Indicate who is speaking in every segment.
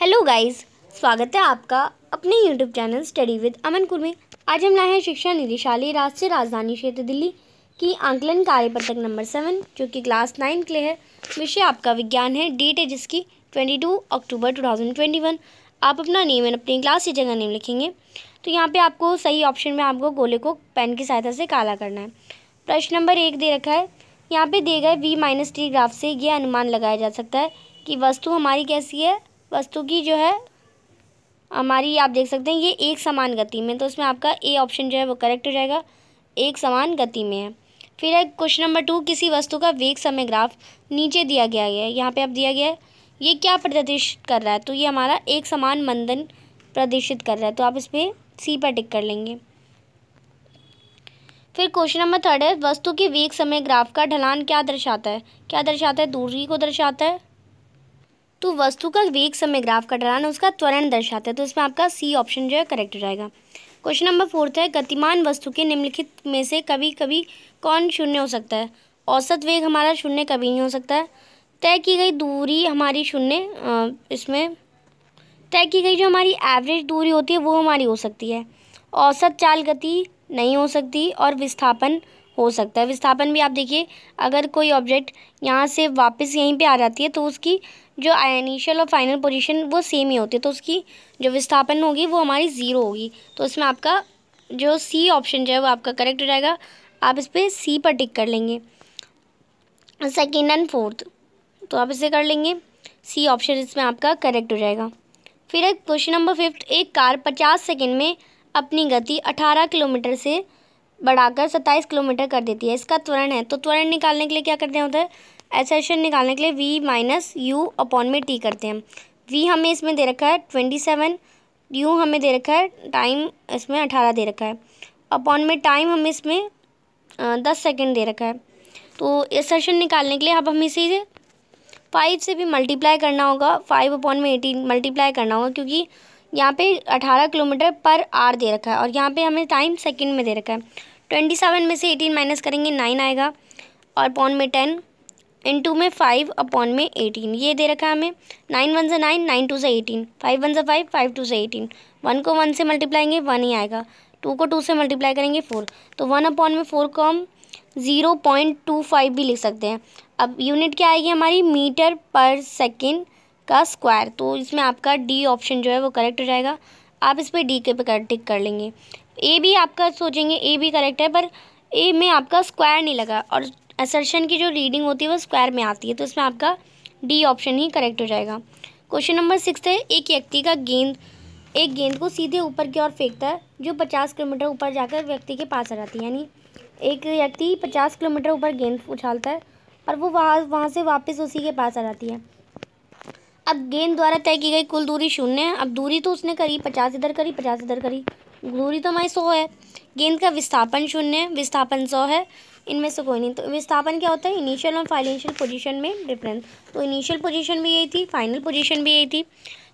Speaker 1: hello guys स्वागत है आपका अपने YouTube channel study with Aman Kurmi आज हम लाए हैं शिक्षा निदेशालय राष्ट्रीय राजधानी क्षेत्र दिल्ली की आंकलन कार्य पत्रक नंबर सेवन जो कि क्लास नाइन के लिए है विषय आपका विज्ञान है डेट है जिसकी ट्वेंटी टू अक्टूबर वन आप अपना नेम एंड अपनी क्लास की जगह नेम लिखेंगे तो यहाँ पर आपको सही ऑप्शन में आपको गोले को पेन की सहायता से काला करना है प्रश्न नंबर एक दे रखा है यहाँ पर दिए गए वी माइनस टी ग्राफ से ये अनुमान लगाया जा सकता है कि वस्तु हमारी कैसी है वस्तु की जो है हमारी आप देख सकते हैं ये एक समान गति में तो इसमें आपका ए ऑप्शन जो है वो करेक्ट हो जाएगा एक समान गति में है फिर है क्वेश्चन नंबर टू किसी वस्तु का वेग समय ग्राफ नीचे दिया गया है यहाँ पे आप दिया गया है ये क्या प्रदर्शित कर रहा है तो ये हमारा एक समान मंदन प्रदर्शित कर रहा है तो आप इस पर सी पर टिक कर लेंगे फिर क्वेश्चन नंबर थर्ड है वस्तु के वेग समय ग्राफ का ढलान क्या दर्शाता है क्या दर्शाता है दूरी को दर्शाता है तो वस्तु का वेग समय ग्राफ का ढलान उसका त्वरण दर्शाता है तो इसमें आपका सी ऑप्शन जो है करेक्ट हो जाएगा क्वेश्चन नंबर फोर्थ है गतिमान वस्तु के निम्नलिखित में से कभी कभी कौन शून्य हो सकता है औसत वेग हमारा शून्य कभी नहीं हो सकता है तय की गई दूरी हमारी शून्य इसमें तय की गई जो हमारी एवरेज दूरी होती है वो हमारी हो सकती है औसत चाल गति नहीं हो सकती और विस्थापन हो सकता है विस्थापन भी आप देखिए अगर कोई ऑब्जेक्ट यहाँ से वापस यहीं पे आ जाती है तो उसकी जो इनिशियल और फाइनल पोजीशन वो सेम ही होती है तो उसकी जो विस्थापन होगी वो हमारी ज़ीरो होगी तो इसमें आपका जो सी ऑप्शन जो है वो आपका करेक्ट हो जाएगा आप इस पर सी पर टिक कर लेंगे सेकेंड एंड फोर्थ तो आप इसे कर लेंगे सी ऑप्शन इसमें आपका करेक्ट हो जाएगा फिर एक क्वेश्चन नंबर फिफ्थ एक कार पचास सेकेंड में अपनी गति अठारह किलोमीटर से बढ़ाकर सत्ताईस किलोमीटर कर देती है इसका त्वरण है तो त्वरण निकालने के लिए क्या करते हैं होता है एसेशन निकालने के लिए वी माइनस यू अपॉन में टी करते हैं वी हमें इसमें दे रखा है ट्वेंटी सेवन यू हमें दे रखा है टाइम इसमें अठारह दे रखा है अपॉन में टाइम हमें इसमें दस सेकेंड दे रखा है तो एसेशन निकालने के लिए अब हम इसे फाइव से भी मल्टीप्लाई करना होगा फाइव अपॉन में एटीन मल्टीप्लाई करना होगा क्योंकि यहाँ पे अठारह किलोमीटर पर आर दे रखा है और यहाँ पे हमें टाइम सेकंड में दे रखा है ट्वेंटी सेवन में से एटीन माइनस करेंगे नाइन आएगा और अपॉन में टेन इन टू में फाइव अपॉन में एटीन ये दे रखा है हमें नाइन वन से नाइन नाइन टू से एटीन फाइव वन से फाइव फाइव टू से एटीन वन को वन से मल्टीप्लाएंगे वन ही आएगा टू को टू से मल्टीप्लाई करेंगे फोर तो वन अपॉन में फोर को हम ज़ीरो पॉइंट टू फाइव भी लिख सकते हैं अब यूनिट क्या आएगी हमारी मीटर पर सेकेंड का स्क्वायर तो इसमें आपका डी ऑप्शन जो है वो करेक्ट हो जाएगा आप इस पर डी के पे टिक कर लेंगे ए भी आपका सोचेंगे ए भी करेक्ट है पर ए में आपका स्क्वायर नहीं लगा और असर्शन की जो रीडिंग होती है वो स्क्वायर में आती है तो इसमें आपका डी ऑप्शन ही करेक्ट हो जाएगा क्वेश्चन नंबर सिक्स है एक व्यक्ति का गेंद एक गेंद को सीधे ऊपर की ओर फेंकता है जो पचास किलोमीटर ऊपर जाकर व्यक्ति के पास आ जाती है यानी एक व्यक्ति पचास किलोमीटर ऊपर गेंद उछालता है और वो वहाँ वहाँ से वापस उसी के पास आ जाती है अब गेंद द्वारा तय की गई कुल दूरी शून्य है अब दूरी तो उसने करी पचास इधर करी पचास इधर करी दूरी तो हमारी सौ है गेंद का विस्थापन शून्य है विस्थापन सौ है इनमें से कोई नहीं तो विस्थापन क्या होता है इनिशियल और फाइनेंशियल पोजीशन में डिफरेंस तो इनिशियल पोजीशन भी यही थी फाइनल पोजीशन भी यही थी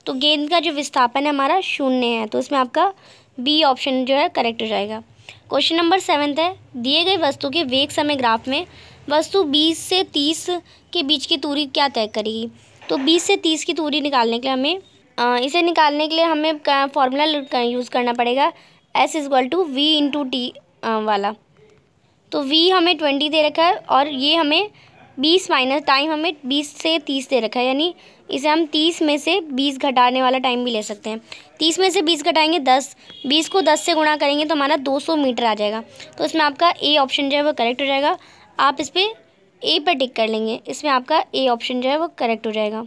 Speaker 1: तो गेंद का जो विस्थापन है हमारा शून्य है तो इसमें आपका बी ऑप्शन जो है करेक्ट हो जाएगा क्वेश्चन नंबर सेवन्थ है दिए गए वस्तु के वेग समय ग्राफ में वस्तु बीस से तीस के बीच की दूरी क्या तय करेगी तो बीस से तीस की दूरी निकालने के लिए हमें आ, इसे निकालने के लिए हमें फॉर्मूला यूज़ करना पड़ेगा S is equal to V into T वाला तो वी हमें ट्वेंटी दे रखा है और ये हमें बीस माइनस टाइम हमें बीस से तीस दे रखा है यानी इसे हम तीस में से बीस घटाने वाला टाइम भी ले सकते हैं तीस में से बीस घटाएंगे दस बीस को दस से गुणा करेंगे तो हमारा दो सौ मीटर आ जाएगा तो इसमें आपका ए ऑप्शन जो है वो करेक्ट हो जाएगा आप इस पर ए पर टिक कर लेंगे इसमें आपका ए ऑप्शन जो है वो करेक्ट हो जाएगा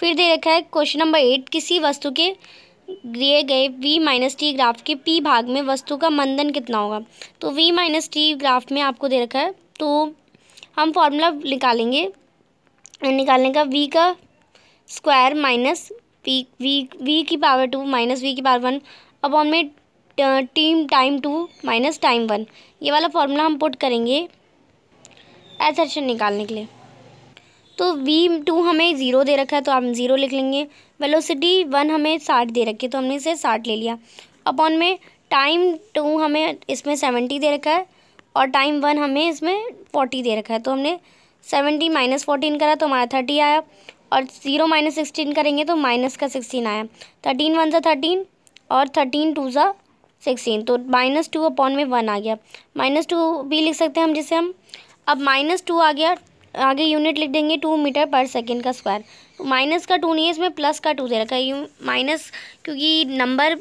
Speaker 1: फिर दे रखा है क्वेश्चन नंबर एट किसी वस्तु के दिए गए v माइनस टी ग्राफ के p भाग में वस्तु का मंदन कितना होगा तो v माइनस टी ग्राफ में आपको दे रखा है तो हम फॉर्मूला निकालेंगे निकालने का v का square minus P V V की पावर टू माइनस वी की पावर वन अब में team time two minus time one ये वाला फॉर्मूला हम पुट करेंगे एथर्शन निकालने के लिए तो वी टू हमें ज़ीरो दे रखा है तो हम ज़ीरो लिख लेंगे वेलोसिटी वन हमें साठ दे रखी है तो हमने इसे साठ ले लिया अपॉन में टाइम टू हमें इसमें सेवेंटी दे रखा है और टाइम वन हमें इसमें फोर्टी दे रखा है तो हमने सेवेंटी माइनस फोर्टीन करा तो हमारा थर्टी आया और ज़ीरो माइनस सिक्सटीन करेंगे तो माइनस का सिक्सटीन आया थर्टीन वन ज़ा थर्टीन और थर्टीन टू ज़ा सिक्सटीन तो माइनस टू अपॉन में वन आ गया माइनस टू भी लिख सकते हैं हम जिसे हम अब माइनस टू आ गया आगे यूनिट लिख देंगे टू मीटर पर सेकेंड का स्क्वायर माइनस का टू नहीं है इसमें प्लस का टू दे रखा है यू माइनस क्योंकि नंबर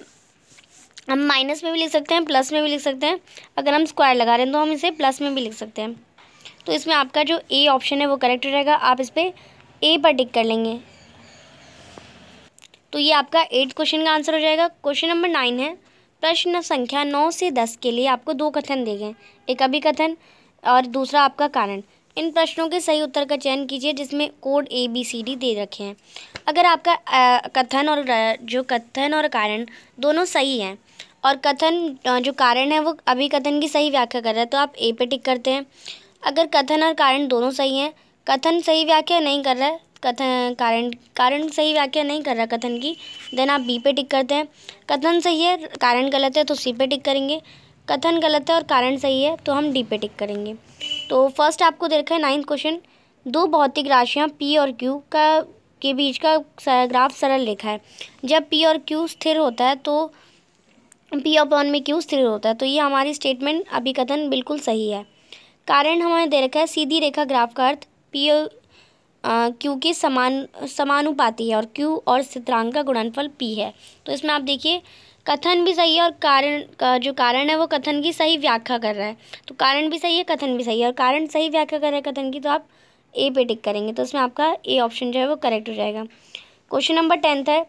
Speaker 1: हम माइनस में भी लिख सकते हैं प्लस में भी लिख सकते हैं अगर हम स्क्वायर लगा रहे हैं तो हम इसे प्लस में भी लिख सकते हैं तो इसमें आपका जो ए ऑप्शन है वो करेक्ट रहेगा आप इस पर ए पर टिक कर लेंगे तो ये आपका एट्थ क्वेश्चन का आंसर हो जाएगा क्वेश्चन नंबर नाइन है प्रश्न संख्या नौ से दस के लिए आपको दो कथन दे गए एक अभिकथन और दूसरा आपका कारण इन प्रश्नों के सही उत्तर का चयन कीजिए जिसमें code A B C D दे रखे हैं अगर आपका कथन और जो कथन और कारण दोनों सही हैं और कथन जो कारण है वो अभी कथन की सही व्याख्या कर रहा है तो आप ए पे टिक करते हैं अगर कथन और कारण दोनों सही हैं कथन सही व्याख्या नहीं कर रहा है कथन कारण कारण सही व्याख्या नहीं कर रहा कथन की देन आप बी पे टिक करते हैं कथन सही है कारण गलत है तो सी पे टिक करेंगे कथन गलत है और कारण सही है तो हम डी पे टिक करेंगे तो फर्स्ट आपको दे रखा है नाइन्थ क्वेश्चन दो भौतिक राशियाँ पी और क्यू का के बीच का ग्राफ सरल रेखा है जब पी और क्यू स्थिर होता है तो पी अपॉन में क्यू स्थिर होता है तो ये हमारी स्टेटमेंट अभी कथन बिल्कुल सही है कारण हमारे दे रखा है सीधी रेखा ग्राफ का अर्थ पी क्यू के समान समानुपाती है और क्यू और स्थित्रांक का गुणनफल पी है तो इसमें आप देखिए कथन भी सही है और कारण का जो कारण है वो कथन की सही व्याख्या कर रहा है तो कारण भी सही है कथन भी सही है और कारण सही व्याख्या कर रहा है कथन की तो आप ए पे टिक करेंगे तो उसमें आपका ए ऑप्शन जो है वो करेक्ट हो जाएगा क्वेश्चन नंबर टेंथ है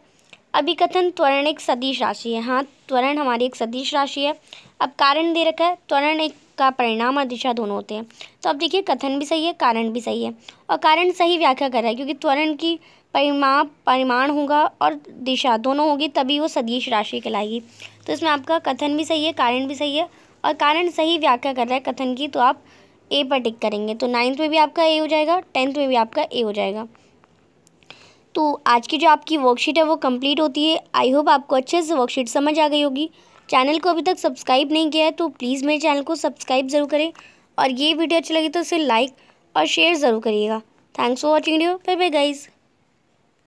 Speaker 1: अभिकथन त्वरण एक सदिश राशि है हाँ त्वरण हमारी एक सदिश राशि है अब कारण दे रखा है त्वरण एक का परिणाम और दिशा दोनों होते हैं तो अब देखिए कथन भी सही है कारण भी सही है और कारण सही व्याख्या कर रहा है क्योंकि त्वरण की परिमाप परिमाण होगा और दिशा दोनों होगी तभी वो सदीश राशि कहलाएगी तो इसमें आपका कथन भी सही है कारण भी सही है और कारण सही व्याख्या कर रहा है कथन की तो आप ए पर टिक करेंगे तो नाइन्थ में भी आपका ए हो जाएगा टेंथ में भी आपका ए हो जाएगा तो आज की जो आपकी वर्कशीट है वो कंप्लीट होती है आई होप आपको अच्छे से वर्कशीट समझ आ गई होगी चैनल को अभी तक सब्सक्राइब नहीं किया है तो प्लीज़ मेरे चैनल को सब्सक्राइब ज़रूर करें और ये वीडियो अच्छी लगी तो इसे लाइक और शेयर ज़रूर करिएगा thanks for watching video bye bye guys